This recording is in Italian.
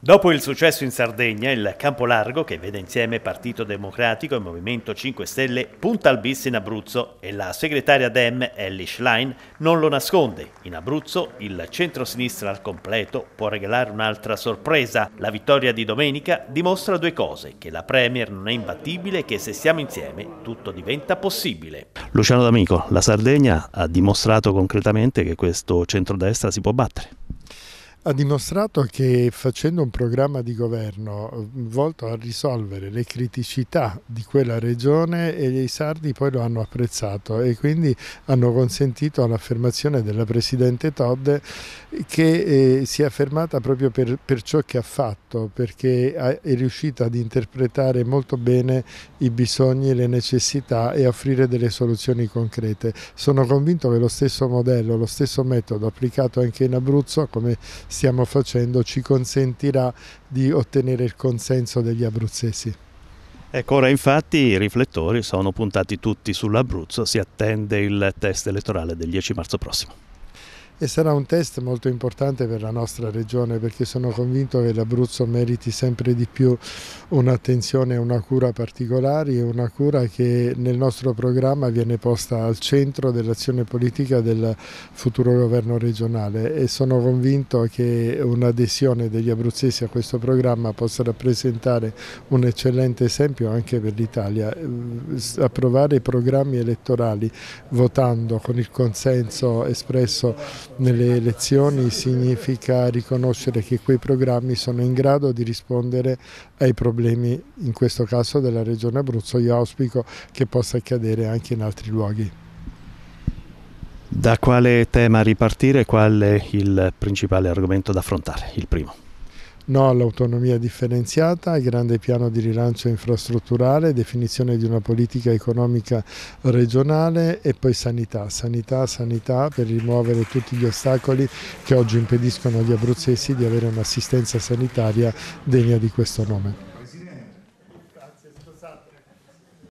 Dopo il successo in Sardegna, il Campolargo, che vede insieme Partito Democratico e Movimento 5 Stelle, punta al bis in Abruzzo e la segretaria DEM, Ellie Schlein, non lo nasconde. In Abruzzo il centro-sinistra al completo può regalare un'altra sorpresa. La vittoria di domenica dimostra due cose, che la Premier non è imbattibile e che se siamo insieme tutto diventa possibile. Luciano D'Amico, la Sardegna ha dimostrato concretamente che questo centrodestra si può battere ha dimostrato che facendo un programma di governo volto a risolvere le criticità di quella regione e i sardi poi lo hanno apprezzato e quindi hanno consentito all'affermazione della Presidente Todd che eh, si è affermata proprio per, per, ciò che ha fatto perché è riuscita ad interpretare molto bene i bisogni, e le necessità e offrire delle soluzioni concrete. Sono convinto che lo stesso modello, lo stesso metodo applicato anche in Abruzzo come stiamo facendo ci consentirà di ottenere il consenso degli abruzzesi. Ecco, ora infatti i riflettori sono puntati tutti sull'Abruzzo, si attende il test elettorale del 10 marzo prossimo e sarà un test molto importante per la nostra regione perché sono convinto che l'Abruzzo meriti sempre di più un'attenzione e una cura particolari e una cura che nel nostro programma viene posta al centro dell'azione politica del futuro governo regionale e sono convinto che un'adesione degli abruzzesi a questo programma possa rappresentare un eccellente esempio anche per l'Italia. Approvare i programmi elettorali votando con il consenso espresso nelle elezioni significa riconoscere che quei programmi sono in grado di rispondere ai problemi, in questo caso della Regione Abruzzo. Io auspico che possa accadere anche in altri luoghi. Da quale tema ripartire? Qual è il principale argomento da affrontare? Il primo. No all'autonomia differenziata, al grande piano di rilancio infrastrutturale, definizione di una politica economica regionale e poi sanità, sanità, sanità per rimuovere tutti gli ostacoli che oggi impediscono agli abruzzesi di avere un'assistenza sanitaria degna di questo nome.